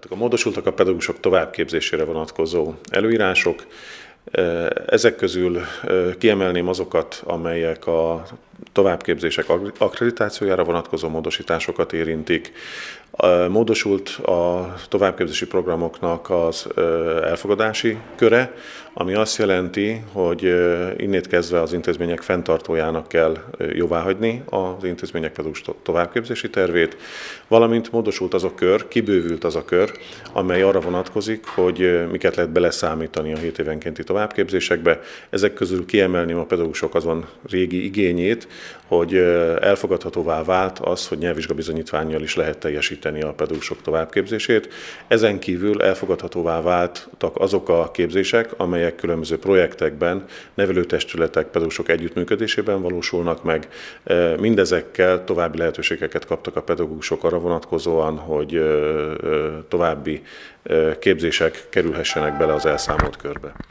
Tehát a módosultak a pedagógusok továbbképzésére vonatkozó előírások. Ezek közül kiemelném azokat, amelyek a továbbképzések akkreditációjára vonatkozó módosításokat érintik. Módosult a továbbképzési programoknak az elfogadási köre, ami azt jelenti, hogy innét kezdve az intézmények fenntartójának kell jóváhagyni az intézmények pedagógus továbbképzési tervét, valamint módosult az a kör, kibővült az a kör, amely arra vonatkozik, hogy miket lehet beleszámítani a 7 évenkénti továbbképzésekbe. Ezek közül kiemelném a pedagógusok azon régi igényét, hogy elfogadhatóvá vált az, hogy nyelvvizsgabizonyítványjal is lehet teljesíteni a pedagógusok továbbképzését. Ezen kívül elfogadhatóvá váltak azok a képzések, amelyek különböző projektekben, nevelőtestületek, pedagógusok együttműködésében valósulnak meg. Mindezekkel további lehetőségeket kaptak a pedagógusok arra vonatkozóan, hogy további képzések kerülhessenek bele az elszámolt körbe.